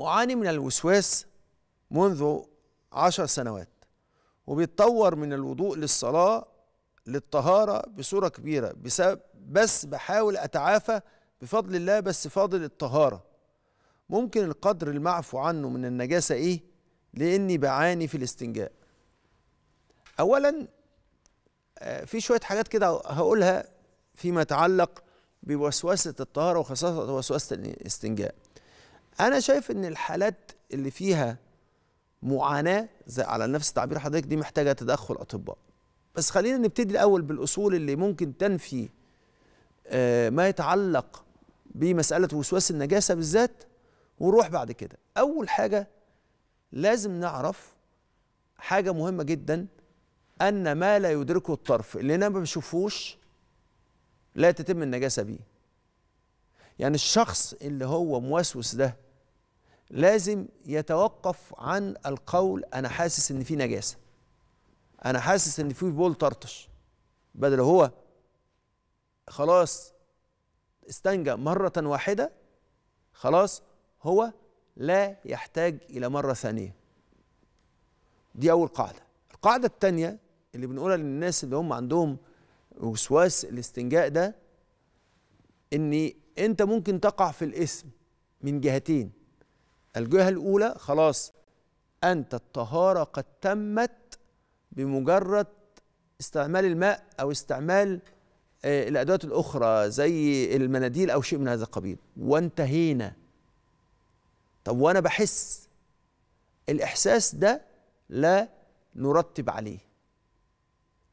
أعاني من الوسواس منذ عشر سنوات وبيتطور من الوضوء للصلاة للطهارة بصورة كبيرة بسبب بس بحاول أتعافى بفضل الله بس فاضل الطهارة ممكن القدر المعفو عنه من النجاسة إيه؟ لأني بعاني في الاستنجاء أولا آه، في شوية حاجات كده هقولها فيما يتعلق بوسوسة الطهارة وخاصة وسوسة الاستنجاء انا شايف ان الحالات اللي فيها معاناه زي على نفس تعبير حضرتك دي محتاجه تدخل اطباء بس خلينا نبتدي الاول بالاصول اللي ممكن تنفي آه، ما يتعلق بمساله وسواس النجاسه بالذات ونروح بعد كده اول حاجه لازم نعرف حاجه مهمه جدا ان ما لا يدركه الطرف اللي انا ما بشوفوش لا تتم النجاسه بيه يعني الشخص اللي هو موسوس ده لازم يتوقف عن القول انا حاسس ان في نجاسه انا حاسس ان في بول طرطش بدل هو خلاص استنجى مره واحده خلاص هو لا يحتاج الى مره ثانيه دي اول قاعده القاعده الثانيه اللي بنقولها للناس اللي هم عندهم وسواس الاستنجاء ده ان انت ممكن تقع في الاسم من جهتين الجهة الأولى خلاص أنت الطهارة قد تمت بمجرد استعمال الماء أو استعمال آه، الأدوات الأخرى زي المناديل أو شيء من هذا القبيل وانتهينا طب وأنا بحس الإحساس ده لا نرتب عليه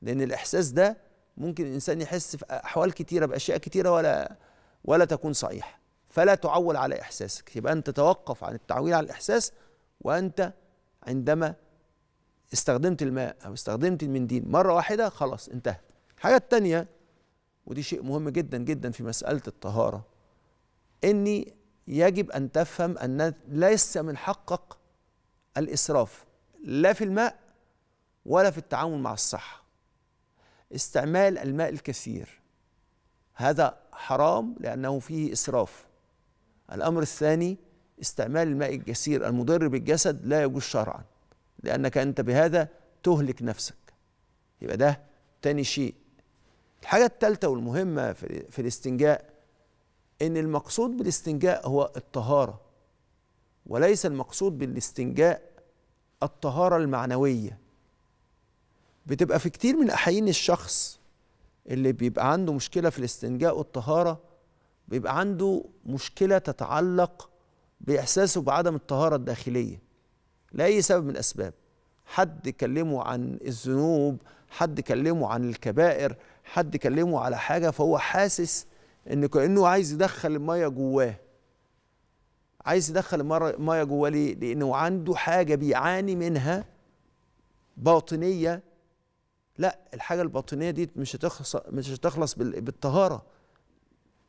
لأن الإحساس ده ممكن الإنسان يحس في أحوال كتيرة بأشياء كتيرة ولا ولا تكون صحيحه فلا تعول على إحساسك يبقى أنت توقف عن التعويل على الإحساس وأنت عندما استخدمت الماء أو استخدمت المنديل مرة واحدة خلاص انتهى الحاجة الثانيه ودي شيء مهم جدا جدا في مسألة الطهارة إني يجب أن تفهم أن ليس من حقك الإسراف لا في الماء ولا في التعامل مع الصحة استعمال الماء الكثير هذا حرام لأنه فيه إسراف الأمر الثاني استعمال الماء الجسير المضر بالجسد لا يجوز شرعا لأنك أنت بهذا تهلك نفسك يبقى ده تاني شيء الحاجة الثالثة والمهمة في الاستنجاء إن المقصود بالاستنجاء هو الطهارة وليس المقصود بالاستنجاء الطهارة المعنوية بتبقى في كتير من أحيان الشخص اللي بيبقى عنده مشكلة في الاستنجاء والطهارة بيبقى عنده مشكلة تتعلق بإحساسه بعدم الطهارة الداخلية لأي سبب من الأسباب حد كلمه عن الذنوب حد كلمه عن الكبائر حد كلمه على حاجة فهو حاسس إن كأنه عايز يدخل المية جواه عايز يدخل المية جواه ليه؟ لأنه عنده حاجة بيعاني منها باطنية لا الحاجة الباطنية دي مش هتخلص مش هتخلص بالطهارة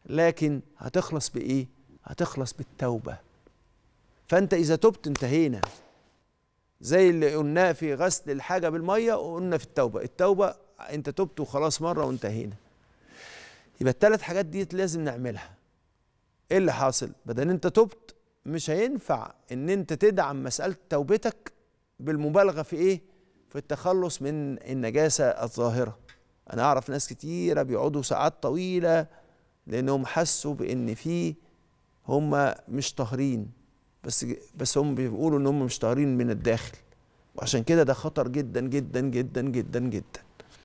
لكن هتخلص بايه هتخلص بالتوبه فانت اذا تبت انتهينا زي اللي قلناه في غسل الحاجه بالميه وقلنا في التوبه التوبه انت تبت وخلاص مره وانتهينا يبقى الثلاث حاجات دي لازم نعملها ايه اللي حاصل بدل انت تبت مش هينفع ان انت تدعم مساله توبتك بالمبالغه في ايه في التخلص من النجاسه الظاهره انا اعرف ناس كتيره بيقعدوا ساعات طويله لانهم حسوا بان في هم مش طاهرين بس بس هم بيقولوا ان هم مش طاهرين من الداخل وعشان كده ده خطر جدا جدا جدا جدا جدا